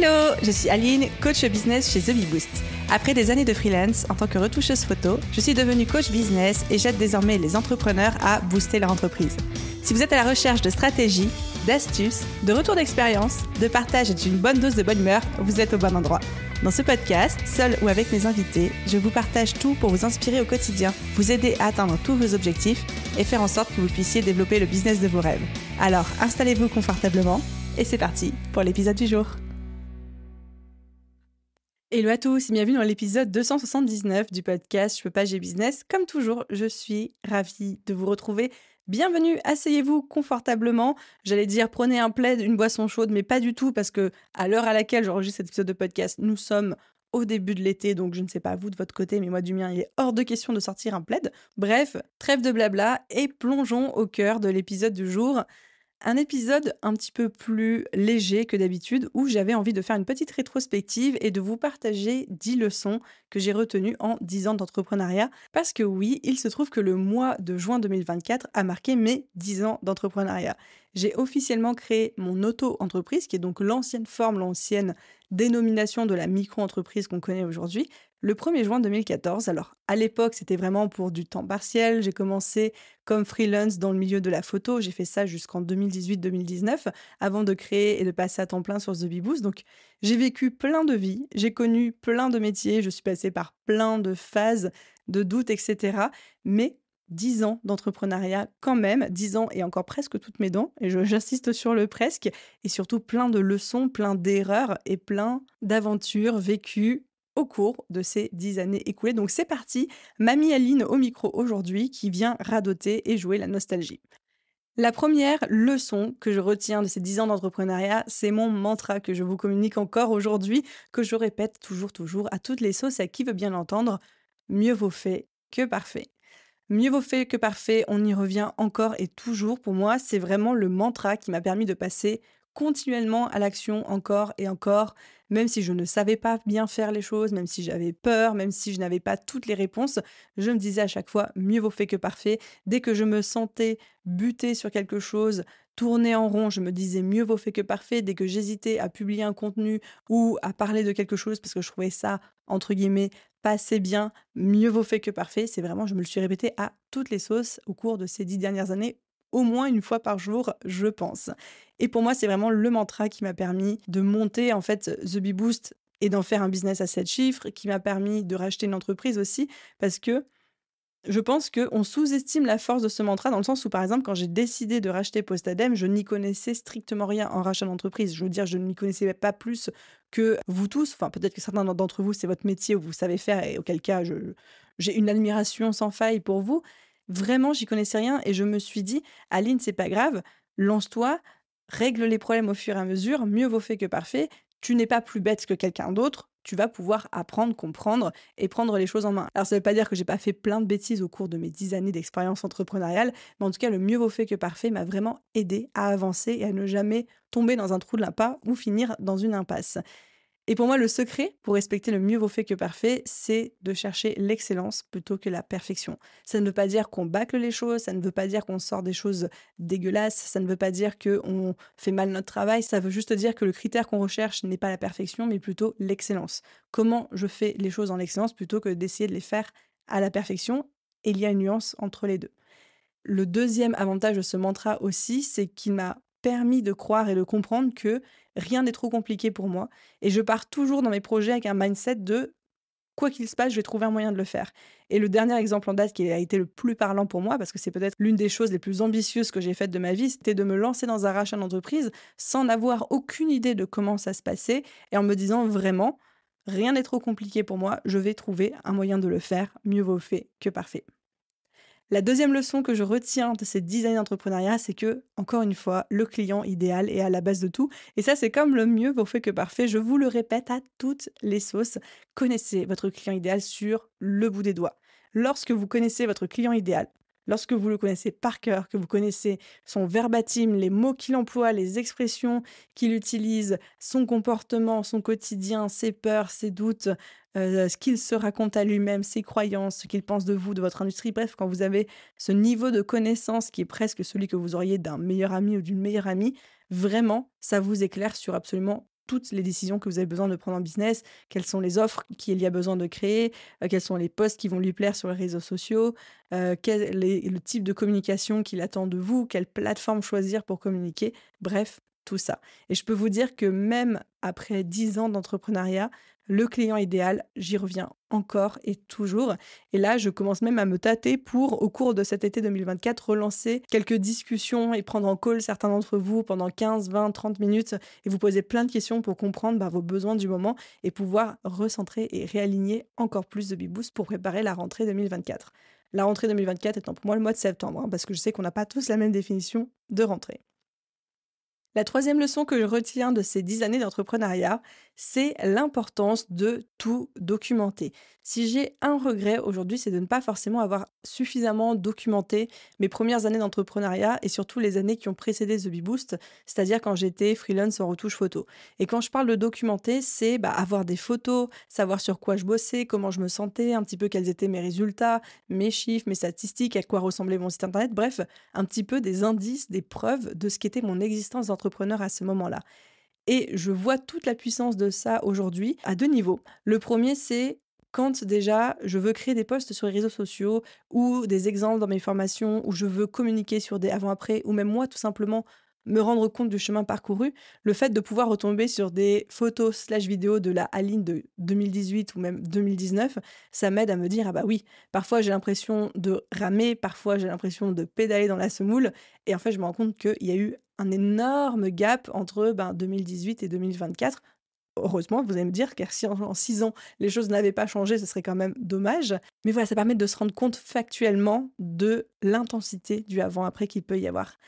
Hello, je suis Aline, coach business chez The Boost. Après des années de freelance en tant que retoucheuse photo, je suis devenue coach business et j'aide désormais les entrepreneurs à booster leur entreprise. Si vous êtes à la recherche de stratégies, d'astuces, de retours d'expérience, de partage et d'une bonne dose de bonne humeur, vous êtes au bon endroit. Dans ce podcast, seul ou avec mes invités, je vous partage tout pour vous inspirer au quotidien, vous aider à atteindre tous vos objectifs et faire en sorte que vous puissiez développer le business de vos rêves. Alors, installez-vous confortablement et c'est parti pour l'épisode du jour. Hello à tous et bienvenue dans l'épisode 279 du podcast Je peux pas, j'ai business. Comme toujours, je suis ravie de vous retrouver. Bienvenue, asseyez-vous confortablement. J'allais dire prenez un plaid, une boisson chaude, mais pas du tout parce que à l'heure à laquelle j'enregistre cet épisode de podcast, nous sommes au début de l'été, donc je ne sais pas vous de votre côté, mais moi du mien, il est hors de question de sortir un plaid. Bref, trêve de blabla et plongeons au cœur de l'épisode du jour un épisode un petit peu plus léger que d'habitude où j'avais envie de faire une petite rétrospective et de vous partager 10 leçons que j'ai retenues en 10 ans d'entrepreneuriat. Parce que oui, il se trouve que le mois de juin 2024 a marqué mes 10 ans d'entrepreneuriat j'ai officiellement créé mon auto-entreprise, qui est donc l'ancienne forme, l'ancienne dénomination de la micro-entreprise qu'on connaît aujourd'hui, le 1er juin 2014. Alors, à l'époque, c'était vraiment pour du temps partiel. J'ai commencé comme freelance dans le milieu de la photo. J'ai fait ça jusqu'en 2018-2019 avant de créer et de passer à temps plein sur The Beboost. Donc, j'ai vécu plein de vies, j'ai connu plein de métiers, je suis passée par plein de phases, de doutes, etc. Mais 10 ans d'entrepreneuriat quand même, 10 ans et encore presque toutes mes dents, et j'insiste sur le presque, et surtout plein de leçons, plein d'erreurs et plein d'aventures vécues au cours de ces 10 années écoulées. Donc c'est parti, Mamie Aline au micro aujourd'hui qui vient radoter et jouer la nostalgie. La première leçon que je retiens de ces 10 ans d'entrepreneuriat, c'est mon mantra que je vous communique encore aujourd'hui, que je répète toujours, toujours, à toutes les sauces, à qui veut bien l'entendre, mieux vaut fait que parfait. Mieux vaut fait que parfait, on y revient encore et toujours. Pour moi, c'est vraiment le mantra qui m'a permis de passer continuellement à l'action encore et encore, même si je ne savais pas bien faire les choses, même si j'avais peur, même si je n'avais pas toutes les réponses, je me disais à chaque fois mieux vaut fait que parfait. Dès que je me sentais butée sur quelque chose, tourner en rond, je me disais mieux vaut fait que parfait. Dès que j'hésitais à publier un contenu ou à parler de quelque chose parce que je trouvais ça entre guillemets, passez bien, mieux vaut fait que parfait. C'est vraiment, je me le suis répété à toutes les sauces au cours de ces dix dernières années, au moins une fois par jour, je pense. Et pour moi, c'est vraiment le mantra qui m'a permis de monter en fait The Bee Boost et d'en faire un business à sept chiffres, qui m'a permis de racheter une entreprise aussi, parce que je pense qu'on sous-estime la force de ce mantra dans le sens où, par exemple, quand j'ai décidé de racheter Postadem, je n'y connaissais strictement rien en rachat d'entreprise. Je veux dire, je n'y connaissais pas plus que vous tous. Enfin, peut-être que certains d'entre vous, c'est votre métier ou vous savez faire, et auquel cas, j'ai une admiration sans faille pour vous. Vraiment, j'y connaissais rien et je me suis dit, Aline, c'est pas grave, lance-toi, règle les problèmes au fur et à mesure, mieux vaut fait que parfait. Tu n'es pas plus bête que quelqu'un d'autre, tu vas pouvoir apprendre, comprendre et prendre les choses en main. Alors ça ne veut pas dire que j'ai pas fait plein de bêtises au cours de mes dix années d'expérience entrepreneuriale, mais en tout cas le mieux vaut fait que parfait m'a vraiment aidé à avancer et à ne jamais tomber dans un trou de l'impasse ou finir dans une impasse. Et pour moi, le secret pour respecter le mieux vaut fait que parfait, c'est de chercher l'excellence plutôt que la perfection. Ça ne veut pas dire qu'on bâcle les choses, ça ne veut pas dire qu'on sort des choses dégueulasses, ça ne veut pas dire qu'on fait mal notre travail, ça veut juste dire que le critère qu'on recherche n'est pas la perfection, mais plutôt l'excellence. Comment je fais les choses en excellence plutôt que d'essayer de les faire à la perfection, il y a une nuance entre les deux. Le deuxième avantage de ce mantra aussi, c'est qu'il m'a permis de croire et de comprendre que rien n'est trop compliqué pour moi. Et je pars toujours dans mes projets avec un mindset de quoi qu'il se passe, je vais trouver un moyen de le faire. Et le dernier exemple en date qui a été le plus parlant pour moi, parce que c'est peut-être l'une des choses les plus ambitieuses que j'ai faites de ma vie, c'était de me lancer dans un rachat d'entreprise sans avoir aucune idée de comment ça se passait et en me disant vraiment, rien n'est trop compliqué pour moi, je vais trouver un moyen de le faire, mieux vaut fait que parfait. La deuxième leçon que je retiens de ces design années d'entrepreneuriat, c'est que, encore une fois, le client idéal est à la base de tout. Et ça, c'est comme le mieux pour fait que parfait. Je vous le répète à toutes les sauces. Connaissez votre client idéal sur le bout des doigts. Lorsque vous connaissez votre client idéal, lorsque vous le connaissez par cœur, que vous connaissez son verbatim, les mots qu'il emploie, les expressions qu'il utilise, son comportement, son quotidien, ses peurs, ses doutes, euh, ce qu'il se raconte à lui-même, ses croyances, ce qu'il pense de vous, de votre industrie. Bref, quand vous avez ce niveau de connaissance qui est presque celui que vous auriez d'un meilleur ami ou d'une meilleure amie, vraiment, ça vous éclaire sur absolument toutes les décisions que vous avez besoin de prendre en business, quelles sont les offres qu'il y a besoin de créer, euh, quels sont les posts qui vont lui plaire sur les réseaux sociaux, euh, quel est le type de communication qu'il attend de vous, quelle plateforme choisir pour communiquer, bref, tout ça. Et je peux vous dire que même après 10 ans d'entrepreneuriat, le client idéal, j'y reviens encore et toujours. Et là, je commence même à me tâter pour, au cours de cet été 2024, relancer quelques discussions et prendre en call certains d'entre vous pendant 15, 20, 30 minutes et vous poser plein de questions pour comprendre bah, vos besoins du moment et pouvoir recentrer et réaligner encore plus de bibous pour préparer la rentrée 2024. La rentrée 2024 étant pour moi le mois de septembre, hein, parce que je sais qu'on n'a pas tous la même définition de rentrée. La troisième leçon que je retiens de ces dix années d'entrepreneuriat, c'est l'importance de tout documenter. Si j'ai un regret aujourd'hui, c'est de ne pas forcément avoir suffisamment documenté mes premières années d'entrepreneuriat et surtout les années qui ont précédé The Bee c'est-à-dire quand j'étais freelance en retouche photo. Et quand je parle de documenter, c'est bah, avoir des photos, savoir sur quoi je bossais, comment je me sentais, un petit peu quels étaient mes résultats, mes chiffres, mes statistiques, à quoi ressemblait mon site internet, bref, un petit peu des indices, des preuves de ce qu'était mon existence d'entrepreneur entrepreneur à ce moment-là. Et je vois toute la puissance de ça aujourd'hui à deux niveaux. Le premier, c'est quand déjà je veux créer des posts sur les réseaux sociaux ou des exemples dans mes formations où je veux communiquer sur des avant-après ou même moi tout simplement me rendre compte du chemin parcouru, le fait de pouvoir retomber sur des photos slash vidéos de la Aline de 2018 ou même 2019, ça m'aide à me dire, ah bah oui, parfois j'ai l'impression de ramer, parfois j'ai l'impression de pédaler dans la semoule, et en fait je me rends compte qu'il y a eu un énorme gap entre ben, 2018 et 2024. Heureusement, vous allez me dire, car si en, en six ans les choses n'avaient pas changé, ce serait quand même dommage. Mais voilà, ça permet de se rendre compte factuellement de l'intensité du avant-après qu'il peut y avoir.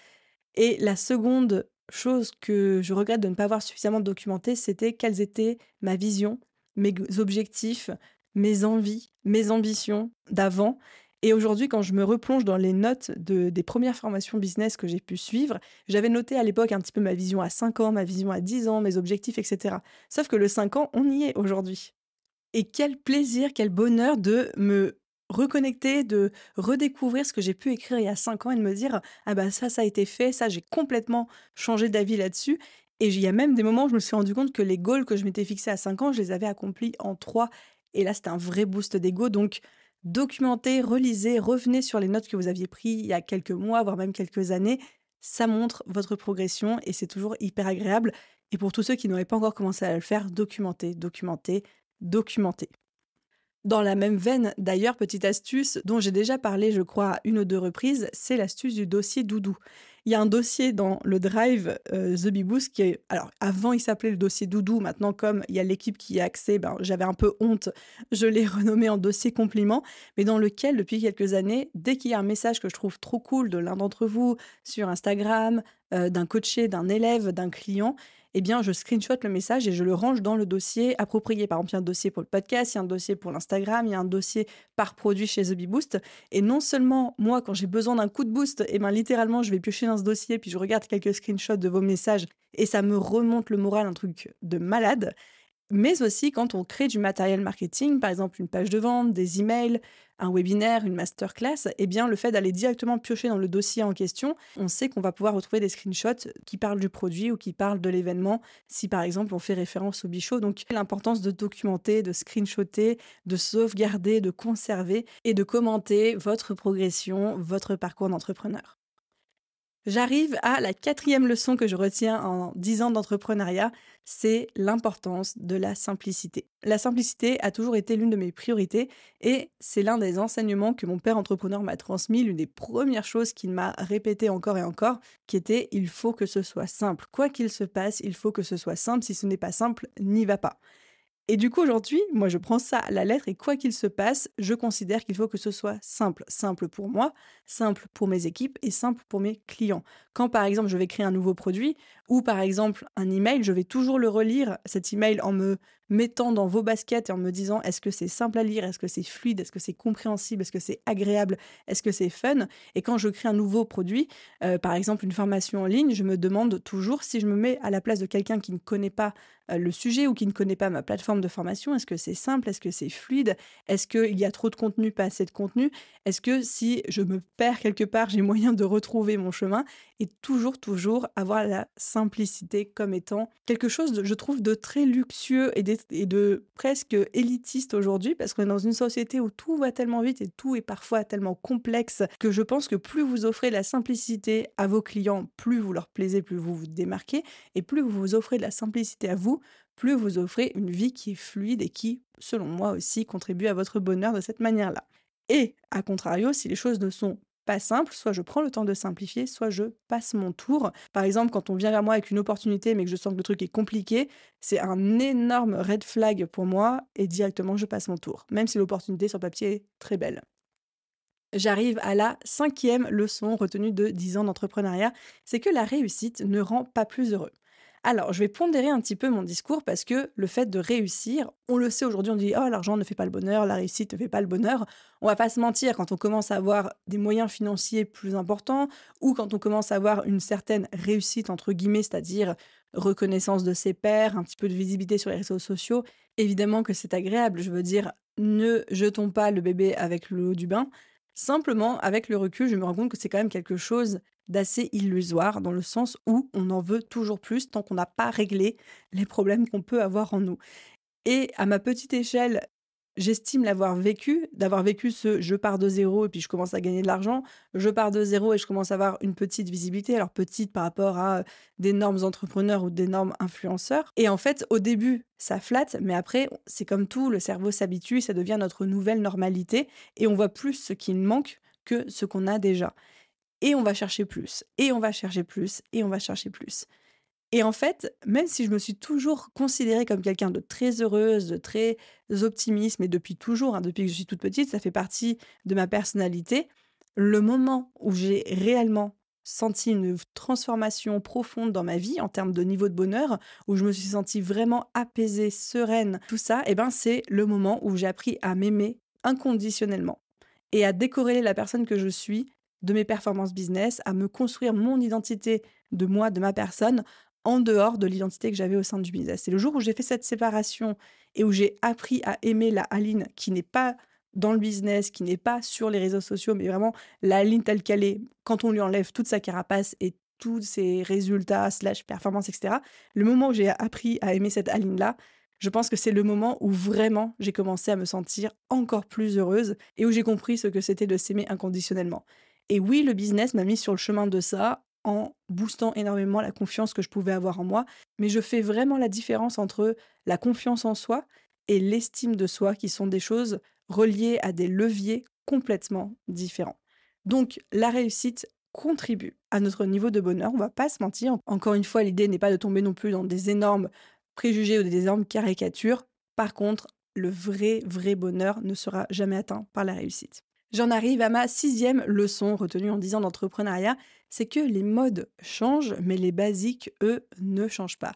Et la seconde chose que je regrette de ne pas avoir suffisamment documentée, c'était quelles étaient ma vision, mes objectifs, mes envies, mes ambitions d'avant. Et aujourd'hui, quand je me replonge dans les notes de, des premières formations business que j'ai pu suivre, j'avais noté à l'époque un petit peu ma vision à 5 ans, ma vision à 10 ans, mes objectifs, etc. Sauf que le 5 ans, on y est aujourd'hui. Et quel plaisir, quel bonheur de me reconnecter, de redécouvrir ce que j'ai pu écrire il y a cinq ans et de me dire ah bah ça ça a été fait, ça j'ai complètement changé d'avis là-dessus. Et il y a même des moments où je me suis rendu compte que les goals que je m'étais fixés à cinq ans, je les avais accomplis en trois. Et là, c'était un vrai boost d'ego. Donc, documentez, relisez, revenez sur les notes que vous aviez prises il y a quelques mois, voire même quelques années. Ça montre votre progression et c'est toujours hyper agréable. Et pour tous ceux qui n'auraient pas encore commencé à le faire, documentez, documentez, documentez. Dans la même veine, d'ailleurs, petite astuce dont j'ai déjà parlé, je crois, à une ou deux reprises, c'est l'astuce du dossier doudou. Il y a un dossier dans le Drive euh, The Bibous, qui est. Alors, avant, il s'appelait le dossier doudou. Maintenant, comme il y a l'équipe qui y a accès, ben, j'avais un peu honte. Je l'ai renommé en dossier compliment, mais dans lequel, depuis quelques années, dès qu'il y a un message que je trouve trop cool de l'un d'entre vous sur Instagram, euh, d'un coaché, d'un élève, d'un client, eh bien, je screenshot le message et je le range dans le dossier approprié. Par exemple, il y a un dossier pour le podcast, il y a un dossier pour l'Instagram, il y a un dossier par produit chez The Boost. Et non seulement, moi, quand j'ai besoin d'un coup de boost, et eh ben, littéralement, je vais piocher dans ce dossier, puis je regarde quelques screenshots de vos messages et ça me remonte le moral, un truc de malade mais aussi quand on crée du matériel marketing, par exemple une page de vente, des emails, un webinaire, une masterclass, eh bien le fait d'aller directement piocher dans le dossier en question, on sait qu'on va pouvoir retrouver des screenshots qui parlent du produit ou qui parlent de l'événement, si par exemple on fait référence au bichot. Donc l'importance de documenter, de screenshotter, de sauvegarder, de conserver et de commenter votre progression, votre parcours d'entrepreneur. J'arrive à la quatrième leçon que je retiens en dix ans d'entrepreneuriat, c'est l'importance de la simplicité. La simplicité a toujours été l'une de mes priorités et c'est l'un des enseignements que mon père entrepreneur m'a transmis, l'une des premières choses qu'il m'a répété encore et encore, qui était il faut que ce soit simple. Quoi qu'il se passe, il faut que ce soit simple. Si ce n'est pas simple, n'y va pas. Et du coup, aujourd'hui, moi, je prends ça à la lettre et quoi qu'il se passe, je considère qu'il faut que ce soit simple. Simple pour moi, simple pour mes équipes et simple pour mes clients. Quand, par exemple, je vais créer un nouveau produit, ou par exemple, un email, je vais toujours le relire, cet email, en me mettant dans vos baskets et en me disant est-ce que c'est simple à lire, est-ce que c'est fluide, est-ce que c'est compréhensible, est-ce que c'est agréable, est-ce que c'est fun. Et quand je crée un nouveau produit, euh, par exemple une formation en ligne, je me demande toujours si je me mets à la place de quelqu'un qui ne connaît pas euh, le sujet ou qui ne connaît pas ma plateforme de formation, est-ce que c'est simple, est-ce que c'est fluide, est-ce qu'il y a trop de contenu, pas assez de contenu, est-ce que si je me perds quelque part, j'ai moyen de retrouver mon chemin et toujours, toujours avoir la simple simplicité comme étant quelque chose, je trouve, de très luxueux et de, presque élitiste aujourd'hui, parce qu'on est dans une société où tout va tellement vite et tout est parfois tellement complexe que je pense que plus vous offrez de la simplicité à vos clients, plus vous leur plaisez, plus vous vous démarquez, et plus vous vous offrez de la simplicité à vous, plus vous offrez une vie qui est fluide et qui, selon moi aussi, contribue à votre bonheur de cette manière-là. Et, à contrario, si les choses ne sont pas simple, soit je prends le temps de simplifier, soit je passe mon tour. Par exemple, quand on vient vers moi avec une opportunité mais que je sens que le truc est compliqué, c'est un énorme red flag pour moi et directement je passe mon tour, même si l'opportunité sur papier est très belle. J'arrive à la cinquième leçon retenue de 10 ans d'entrepreneuriat, c'est que la réussite ne rend pas plus heureux. Alors, je vais pondérer un petit peu mon discours parce que le fait de réussir, on le sait aujourd'hui, on dit oh l'argent ne fait pas le bonheur, la réussite ne fait pas le bonheur. On va pas se mentir, quand on commence à avoir des moyens financiers plus importants ou quand on commence à avoir une certaine réussite entre guillemets, c'est-à-dire reconnaissance de ses pairs, un petit peu de visibilité sur les réseaux sociaux, évidemment que c'est agréable. Je veux dire, ne jetons pas le bébé avec le haut du bain. Simplement, avec le recul, je me rends compte que c'est quand même quelque chose d'assez illusoire, dans le sens où on en veut toujours plus tant qu'on n'a pas réglé les problèmes qu'on peut avoir en nous. Et à ma petite échelle, j'estime l'avoir vécu, d'avoir vécu ce je pars de zéro et puis je commence à gagner de l'argent, je pars de zéro et je commence à avoir une petite visibilité, alors petite par rapport à d'énormes entrepreneurs ou d'énormes influenceurs. Et en fait, au début, ça flatte, mais après, c'est comme tout, le cerveau s'habitue, ça devient notre nouvelle normalité et on voit plus ce qu'il manque que ce qu'on a déjà et on va chercher plus, et on va chercher plus, et on va chercher plus. Et en fait, même si je me suis toujours considérée comme quelqu'un de très heureuse, de très optimiste, mais depuis toujours, hein, depuis que je suis toute petite, ça fait partie de ma personnalité, le moment où j'ai réellement senti une transformation profonde dans ma vie en termes de niveau de bonheur, où je me suis sentie vraiment apaisée, sereine, tout ça, et eh ben c'est le moment où j'ai appris à m'aimer inconditionnellement et à décorréler la personne que je suis de mes performances business, à me construire mon identité de moi, de ma personne, en dehors de l'identité que j'avais au sein du business. C'est le jour où j'ai fait cette séparation et où j'ai appris à aimer la Aline qui n'est pas dans le business, qui n'est pas sur les réseaux sociaux, mais vraiment la Aline telle qu'elle est, quand on lui enlève toute sa carapace et tous ses résultats, slash performances, etc. Le moment où j'ai appris à aimer cette Aline-là, je pense que c'est le moment où vraiment j'ai commencé à me sentir encore plus heureuse et où j'ai compris ce que c'était de s'aimer inconditionnellement. Et oui, le business m'a mis sur le chemin de ça en boostant énormément la confiance que je pouvais avoir en moi. Mais je fais vraiment la différence entre la confiance en soi et l'estime de soi, qui sont des choses reliées à des leviers complètement différents. Donc la réussite contribue à notre niveau de bonheur, on va pas se mentir. Encore une fois, l'idée n'est pas de tomber non plus dans des énormes préjugés ou des énormes caricatures. Par contre, le vrai, vrai bonheur ne sera jamais atteint par la réussite. J'en arrive à ma sixième leçon retenue en disant ans d'entrepreneuriat, c'est que les modes changent, mais les basiques, eux, ne changent pas.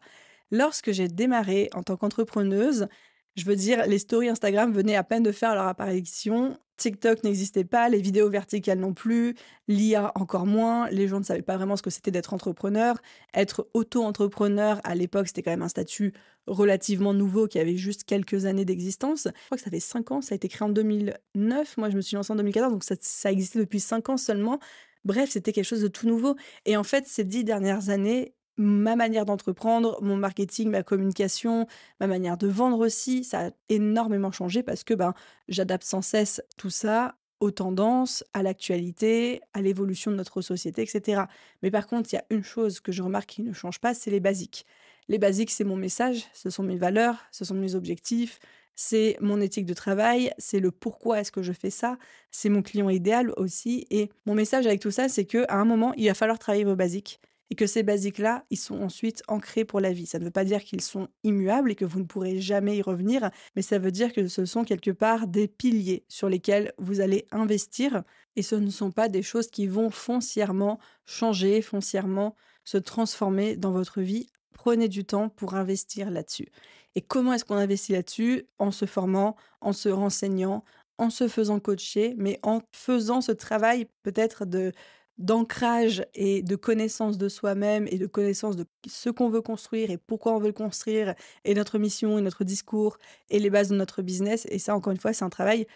Lorsque j'ai démarré en tant qu'entrepreneuse, je veux dire, les stories Instagram venaient à peine de faire leur apparition. TikTok n'existait pas, les vidéos verticales non plus, l'IA encore moins, les gens ne savaient pas vraiment ce que c'était d'être entrepreneur. Être auto-entrepreneur à l'époque, c'était quand même un statut relativement nouveau qui avait juste quelques années d'existence. Je crois que ça fait cinq ans, ça a été créé en 2009, moi je me suis lancé en 2014, donc ça, ça existait depuis cinq ans seulement. Bref, c'était quelque chose de tout nouveau. Et en fait, ces dix dernières années, ma manière d'entreprendre, mon marketing, ma communication, ma manière de vendre aussi, ça a énormément changé parce que ben, j'adapte sans cesse tout ça aux tendances, à l'actualité, à l'évolution de notre société, etc. Mais par contre, il y a une chose que je remarque qui ne change pas, c'est les basiques. Les basiques, c'est mon message, ce sont mes valeurs, ce sont mes objectifs, c'est mon éthique de travail, c'est le pourquoi est-ce que je fais ça, c'est mon client idéal aussi. Et mon message avec tout ça, c'est qu'à un moment, il va falloir travailler vos basiques et que ces basiques-là, ils sont ensuite ancrés pour la vie. Ça ne veut pas dire qu'ils sont immuables et que vous ne pourrez jamais y revenir, mais ça veut dire que ce sont quelque part des piliers sur lesquels vous allez investir, et ce ne sont pas des choses qui vont foncièrement changer, foncièrement se transformer dans votre vie. Prenez du temps pour investir là-dessus. Et comment est-ce qu'on investit là-dessus En se formant, en se renseignant, en se faisant coacher, mais en faisant ce travail peut-être de d'ancrage et de connaissance de soi-même et de connaissance de ce qu'on veut construire et pourquoi on veut le construire et notre mission et notre discours et les bases de notre business. Et ça, encore une fois, c'est un travail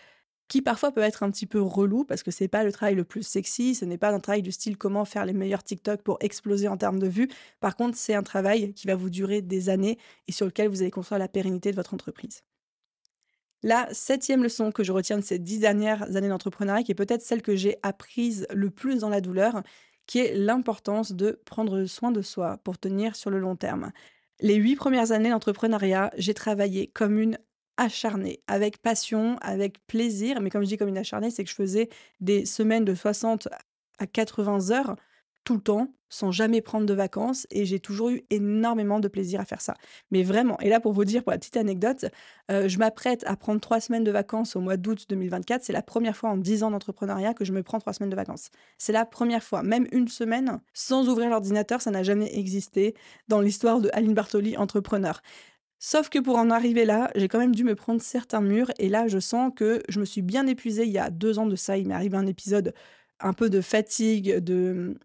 qui parfois peut être un petit peu relou parce que c'est pas le travail le plus sexy, ce n'est pas un travail du style comment faire les meilleurs TikTok pour exploser en termes de vues. Par contre, c'est un travail qui va vous durer des années et sur lequel vous allez construire la pérennité de votre entreprise. La septième leçon que je retiens de ces dix dernières années d'entrepreneuriat, qui est peut-être celle que j'ai apprise le plus dans la douleur, qui est l'importance de prendre soin de soi pour tenir sur le long terme. Les huit premières années d'entrepreneuriat, j'ai travaillé comme une acharnée, avec passion, avec plaisir, mais comme je dis comme une acharnée, c'est que je faisais des semaines de 60 à 80 heures tout le temps, sans jamais prendre de vacances, et j'ai toujours eu énormément de plaisir à faire ça. Mais vraiment, et là pour vous dire, pour la petite anecdote, euh, je m'apprête à prendre trois semaines de vacances au mois d'août 2024. C'est la première fois en dix ans d'entrepreneuriat que je me prends trois semaines de vacances. C'est la première fois, même une semaine sans ouvrir l'ordinateur, ça n'a jamais existé dans l'histoire de Aline Bartoli, entrepreneur. Sauf que pour en arriver là, j'ai quand même dû me prendre certains murs et là je sens que je me suis bien épuisée il y a deux ans de ça. Il m'est arrivé un épisode un peu de fatigue, mmh,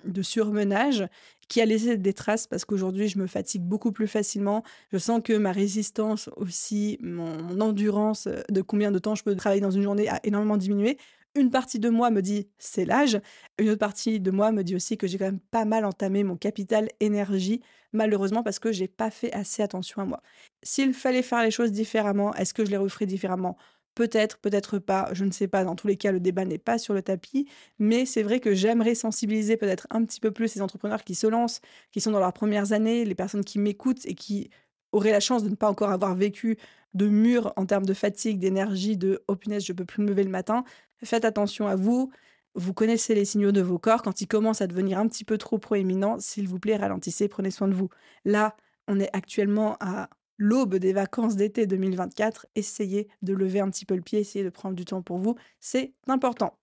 de, surmenage, qui a laissé des traces parce qu'aujourd'hui, je me fatigue beaucoup plus facilement. Je sens que ma résistance aussi, mon, endurance, de combien de temps je peux travailler dans une journée a énormément diminué une partie de moi me dit c'est l'âge, une autre partie de moi me dit aussi que j'ai quand même pas mal entamé mon capital énergie, malheureusement parce que j'ai pas fait assez attention à moi. S'il fallait faire les choses différemment, est-ce que je les referais différemment Peut-être, peut-être pas, je ne sais pas. Dans tous les cas, le débat n'est pas sur le tapis. Mais c'est vrai que j'aimerais sensibiliser peut-être un petit peu plus ces entrepreneurs qui se lancent, qui sont dans leurs premières années, les personnes qui m'écoutent et qui auraient la chance de ne pas encore avoir vécu de murs en termes de fatigue, d'énergie, de oh punaise, je peux plus me lever le matin. Faites attention à vous. Vous connaissez les signaux de vos corps. Quand ils commencent à devenir un petit peu trop proéminents, s'il vous plaît, ralentissez, prenez soin de vous. Là, on est actuellement à l'aube des vacances d'été 2024, essayez de lever un petit peu le pied, essayez de prendre du temps pour vous, c'est important.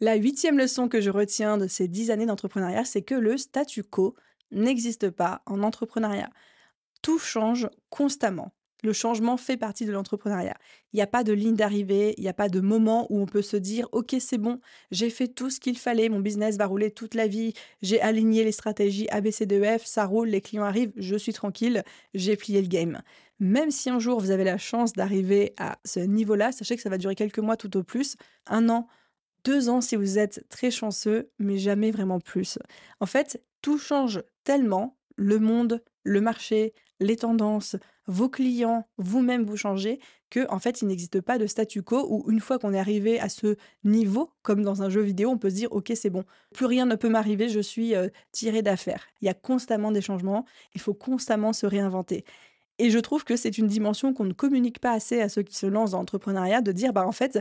La huitième leçon que je retiens de ces dix années d'entrepreneuriat, c'est que le statu quo n'existe pas en entrepreneuriat. Tout change constamment le changement fait partie de l'entrepreneuriat. Il n'y a pas de ligne d'arrivée, il n'y a pas de moment où on peut se dire OK, c'est bon, j'ai fait tout ce qu'il fallait, mon business va rouler toute la vie, j'ai aligné les stratégies ABCDEF, ça roule, les clients arrivent, je suis tranquille, j'ai plié le game. Même si un jour vous avez la chance d'arriver à ce niveau-là, sachez que ça va durer quelques mois tout au plus, un an, deux ans si vous êtes très chanceux, mais jamais vraiment plus. En fait, tout change tellement, le monde, le marché, les tendances, vos clients, vous-même vous changez, que en fait, il n'existe pas de statu quo où une fois qu'on est arrivé à ce niveau, comme dans un jeu vidéo, on peut se dire OK, c'est bon, plus rien ne peut m'arriver, je suis euh, tiré d'affaire. Il y a constamment des changements, il faut constamment se réinventer. Et je trouve que c'est une dimension qu'on ne communique pas assez à ceux qui se lancent dans l'entrepreneuriat de dire bah en fait,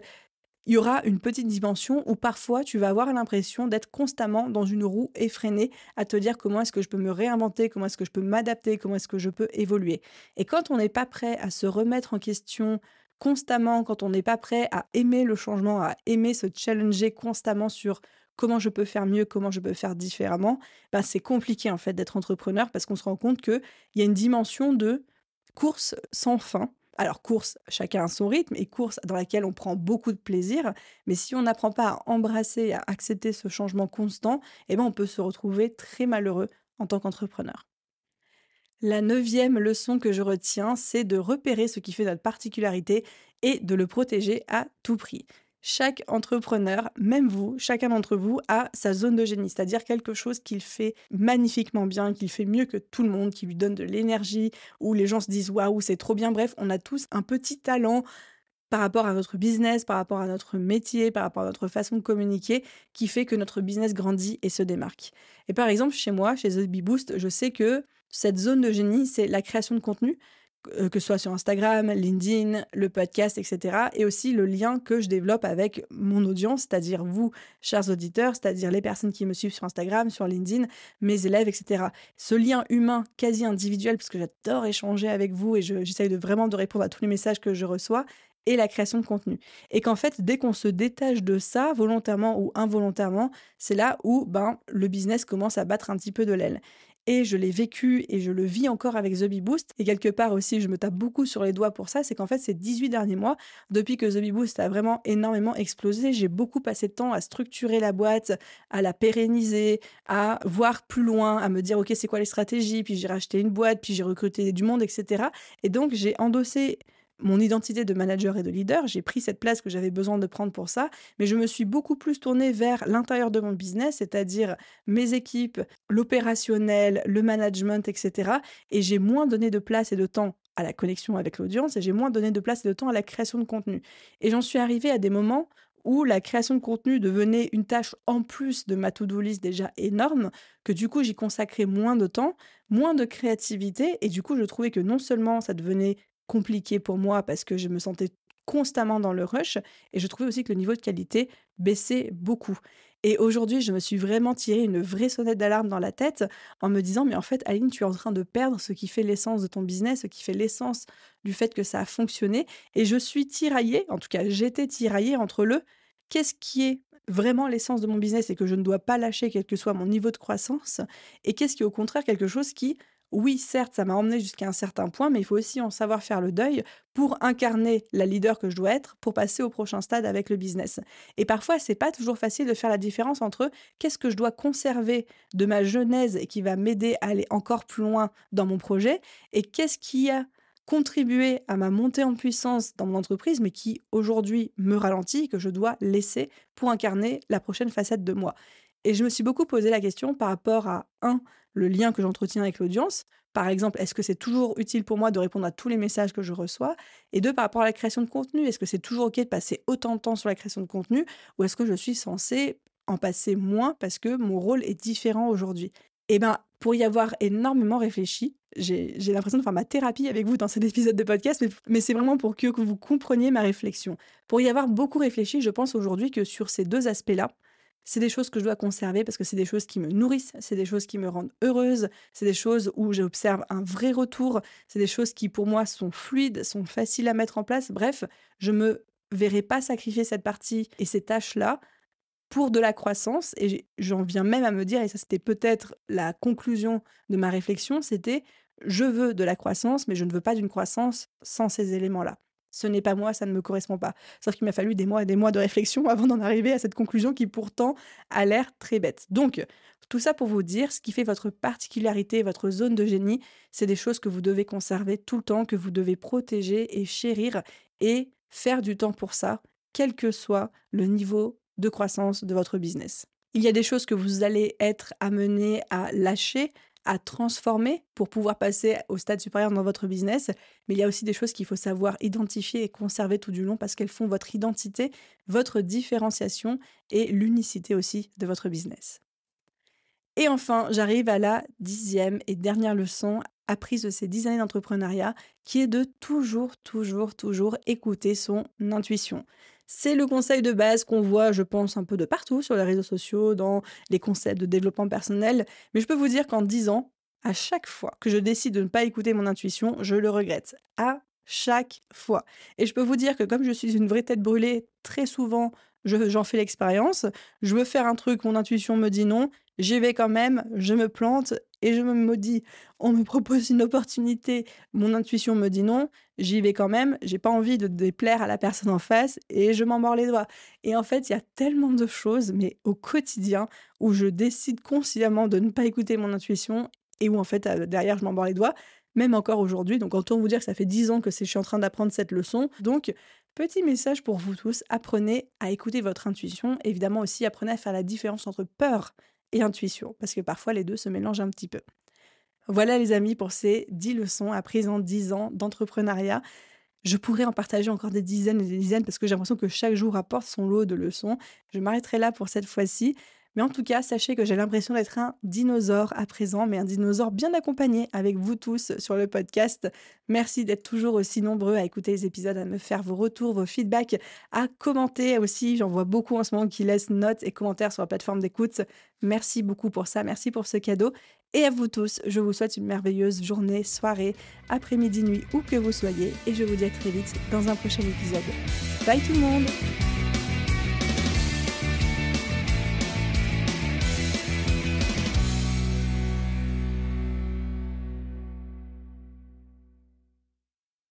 il y aura une petite dimension où parfois tu vas avoir l'impression d'être constamment dans une roue effrénée à te dire comment est-ce que je peux me réinventer, comment est-ce que je peux m'adapter, comment est-ce que je peux évoluer. Et quand on n'est pas prêt à se remettre en question constamment, quand on n'est pas prêt à aimer le changement, à aimer se challenger constamment sur comment je peux faire mieux, comment je peux faire différemment, ben c'est compliqué en fait d'être entrepreneur parce qu'on se rend compte qu'il y a une dimension de course sans fin alors, course, chacun a son rythme et course dans laquelle on prend beaucoup de plaisir. Mais si on n'apprend pas à embrasser, et à accepter ce changement constant, eh ben, on peut se retrouver très malheureux en tant qu'entrepreneur. La neuvième leçon que je retiens, c'est de repérer ce qui fait notre particularité et de le protéger à tout prix chaque entrepreneur, même vous, chacun d'entre vous a sa zone de génie, c'est-à-dire quelque chose qu'il fait magnifiquement bien, qu'il fait mieux que tout le monde, qui lui donne de l'énergie, où les gens se disent waouh, c'est trop bien. Bref, on a tous un petit talent par rapport à notre business, par rapport à notre métier, par rapport à notre façon de communiquer, qui fait que notre business grandit et se démarque. Et par exemple, chez moi, chez The Boost, je sais que cette zone de génie, c'est la création de contenu. Euh, que ce soit sur Instagram, LinkedIn, le podcast, etc. Et aussi le lien que je développe avec mon audience, c'est-à-dire vous, chers auditeurs, c'est-à-dire les personnes qui me suivent sur Instagram, sur LinkedIn, mes élèves, etc. Ce lien humain quasi individuel, parce que j'adore échanger avec vous et j'essaye de vraiment de répondre à tous les messages que je reçois, et la création de contenu. Et qu'en fait, dès qu'on se détache de ça, volontairement ou involontairement, c'est là où ben, le business commence à battre un petit peu de l'aile et je l'ai vécu et je le vis encore avec The Boost. Et quelque part aussi, je me tape beaucoup sur les doigts pour ça, c'est qu'en fait, ces 18 derniers mois, depuis que The Boost a vraiment énormément explosé, j'ai beaucoup passé de temps à structurer la boîte, à la pérenniser, à voir plus loin, à me dire, OK, c'est quoi les stratégies Puis j'ai racheté une boîte, puis j'ai recruté du monde, etc. Et donc, j'ai endossé mon identité de manager et de leader, j'ai pris cette place que j'avais besoin de prendre pour ça, mais je me suis beaucoup plus tournée vers l'intérieur de mon business, c'est-à-dire mes équipes, l'opérationnel, le management, etc. Et j'ai moins donné de place et de temps à la connexion avec l'audience et j'ai moins donné de place et de temps à la création de contenu. Et j'en suis arrivée à des moments où la création de contenu devenait une tâche en plus de ma to-do list déjà énorme, que du coup j'y consacrais moins de temps, moins de créativité, et du coup je trouvais que non seulement ça devenait compliqué pour moi parce que je me sentais constamment dans le rush et je trouvais aussi que le niveau de qualité baissait beaucoup. Et aujourd'hui, je me suis vraiment tiré une vraie sonnette d'alarme dans la tête en me disant, mais en fait, Aline, tu es en train de perdre ce qui fait l'essence de ton business, ce qui fait l'essence du fait que ça a fonctionné. Et je suis tiraillée, en tout cas, j'étais tiraillée entre le qu'est-ce qui est vraiment l'essence de mon business et que je ne dois pas lâcher quel que soit mon niveau de croissance, et qu'est-ce qui au contraire quelque chose qui oui, certes, ça m'a emmené jusqu'à un certain point, mais il faut aussi en savoir faire le deuil pour incarner la leader que je dois être, pour passer au prochain stade avec le business. Et parfois, c'est pas toujours facile de faire la différence entre qu'est-ce que je dois conserver de ma genèse et qui va m'aider à aller encore plus loin dans mon projet, et qu'est-ce qui a contribué à ma montée en puissance dans mon entreprise, mais qui aujourd'hui me ralentit, que je dois laisser pour incarner la prochaine facette de moi. Et je me suis beaucoup posé la question par rapport à un le lien que j'entretiens avec l'audience. Par exemple, est-ce que c'est toujours utile pour moi de répondre à tous les messages que je reçois Et deux, par rapport à la création de contenu, est-ce que c'est toujours OK de passer autant de temps sur la création de contenu ou est-ce que je suis censé en passer moins parce que mon rôle est différent aujourd'hui Eh bien, pour y avoir énormément réfléchi, j'ai l'impression de faire ma thérapie avec vous dans cet épisode de podcast, mais, c'est vraiment pour que vous compreniez ma réflexion. Pour y avoir beaucoup réfléchi, je pense aujourd'hui que sur ces deux aspects-là, c'est des choses que je dois conserver parce que c'est des choses qui me nourrissent, c'est des choses qui me rendent heureuse, c'est des choses où j'observe un vrai retour, c'est des choses qui pour moi sont fluides, sont faciles à mettre en place. Bref, je me verrai pas sacrifier cette partie et ces tâches-là pour de la croissance. Et j'en viens même à me dire, et ça c'était peut-être la conclusion de ma réflexion, c'était je veux de la croissance, mais je ne veux pas d'une croissance sans ces éléments-là ce n'est pas moi, ça ne me correspond pas. Sauf qu'il m'a fallu des mois et des mois de réflexion avant d'en arriver à cette conclusion qui pourtant a l'air très bête. Donc, tout ça pour vous dire, ce qui fait votre particularité, votre zone de génie, c'est des choses que vous devez conserver tout le temps, que vous devez protéger et chérir et faire du temps pour ça, quel que soit le niveau de croissance de votre business. Il y a des choses que vous allez être amené à lâcher, à transformer pour pouvoir passer au stade supérieur dans votre business. Mais il y a aussi des choses qu'il faut savoir identifier et conserver tout du long parce qu'elles font votre identité, votre différenciation et l'unicité aussi de votre business. Et enfin, j'arrive à la dixième et dernière leçon apprise de ces dix années d'entrepreneuriat, qui est de toujours, toujours, toujours écouter son intuition. C'est le conseil de base qu'on voit, je pense, un peu de partout sur les réseaux sociaux, dans les concepts de développement personnel. Mais je peux vous dire qu'en 10 ans, à chaque fois que je décide de ne pas écouter mon intuition, je le regrette. À chaque fois. Et je peux vous dire que comme je suis une vraie tête brûlée, très souvent, j'en fais l'expérience. Je veux faire un truc, mon intuition me dit non, j'y vais quand même, je me plante et je me maudis. On me propose une opportunité, mon intuition me dit non, j'y vais quand même, j'ai pas envie de déplaire à la personne en face et je m'en mords les doigts. Et en fait, il y a tellement de choses, mais au quotidien, où je décide consciemment de ne pas écouter mon intuition et où en fait, euh, derrière, je m'en mords les doigts, même encore aujourd'hui. Donc, autant vous dire que ça fait dix ans que je suis en train d'apprendre cette leçon. Donc, Petit message pour vous tous, apprenez à écouter votre intuition, évidemment aussi apprenez à faire la différence entre peur et intuition, parce que parfois les deux se mélangent un petit peu. Voilà les amis pour ces 10 leçons apprises en 10 ans d'entrepreneuriat. Je pourrais en partager encore des dizaines et des dizaines parce que j'ai l'impression que chaque jour apporte son lot de leçons. Je m'arrêterai là pour cette fois-ci. Mais en tout cas, sachez que j'ai l'impression d'être un dinosaure à présent, mais un dinosaure bien accompagné avec vous tous sur le podcast. Merci d'être toujours aussi nombreux à écouter les épisodes, à me faire vos retours, vos feedbacks, à commenter aussi. J'en vois beaucoup en ce moment qui laissent notes et commentaires sur la plateforme d'écoute. Merci beaucoup pour ça, merci pour ce cadeau. Et à vous tous, je vous souhaite une merveilleuse journée, soirée, après-midi, nuit, où que vous soyez. Et je vous dis à très vite dans un prochain épisode. Bye tout le monde